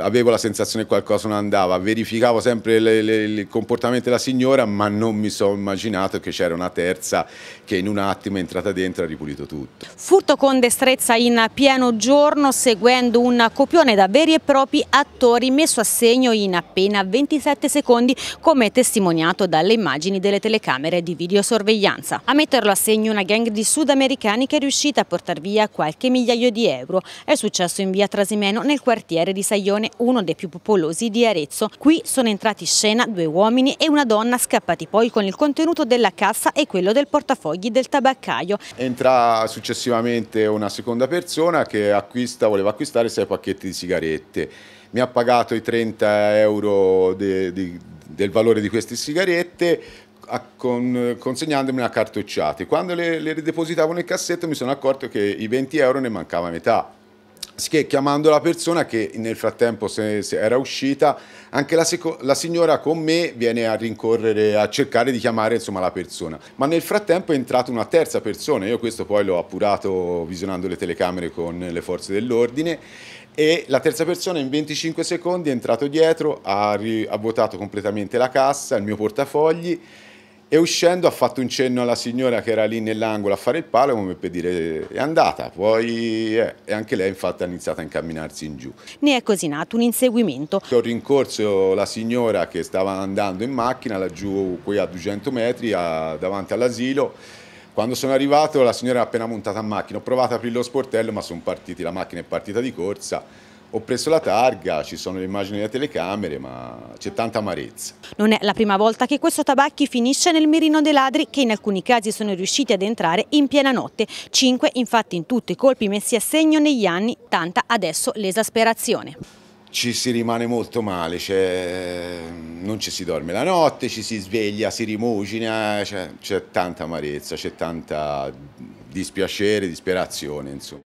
Avevo la sensazione che qualcosa non andava, verificavo sempre le, le, il comportamento della signora, ma non mi sono immaginato che c'era una terza che in un attimo è entrata dentro e ha ripulito tutto. Furto con destrezza in pieno giorno, seguendo un copione da veri e propri attori messo a segno in appena 27 secondi, come testimoniato dalle immagini delle telecamere di videosorveglianza. A metterlo a segno una gang di sudamericani che è riuscita a portare via qualche migliaio di euro. È successo in via Trasimeno nel quartiere di Saglione Corleone, uno dei più popolosi di Arezzo. Qui sono entrati in scena due uomini e una donna scappati poi con il contenuto della cassa e quello del portafogli del tabaccaio. Entra successivamente una seconda persona che acquista, voleva acquistare sei pacchetti di sigarette. Mi ha pagato i 30 euro de, de, del valore di queste sigarette, con, consegnandomi una cartocciata. Quando le, le depositavo nel cassetto mi sono accorto che i 20 euro ne mancava metà chiamando la persona che nel frattempo se, se era uscita, anche la, la, signora con me viene a rincorrere, a cercare di chiamare insomma, la persona. Ma nel frattempo è entrata una terza persona, io questo poi l'ho appurato visionando le telecamere con le forze dell'ordine e la terza persona in 25 secondi è entrato dietro, ha, ha vuotato completamente la cassa, il mio portafogli e uscendo ha fatto un cenno alla signora che era lì nell'angolo a fare il palo come per dire eh, è andata, poi eh, e anche lei infatti ha iniziato a incamminarsi in giù. Ne è così nato un inseguimento. Ho rincorso la signora che stava andando in macchina laggiù qui a 200 metri a, davanti all'asilo quando sono arrivato la signora è appena montata in macchina, ho provato ad aprire lo sportello ma sono partiti, la macchina è partita di corsa ho preso la targa, ci sono le immagini delle telecamere, ma c'è tanta amarezza. Non è la prima volta che questo tabacchi finisce nel mirino dei ladri che in alcuni casi sono riusciti ad entrare in piena notte. Cinque infatti in tutti i colpi messi a segno negli anni, tanta adesso l'esasperazione. Ci si rimane molto male, cioè, non ci si dorme la notte, ci si sveglia, si rimugina, cioè, c'è cioè, tanta amarezza, c'è tanta dispiacere, disperazione insomma.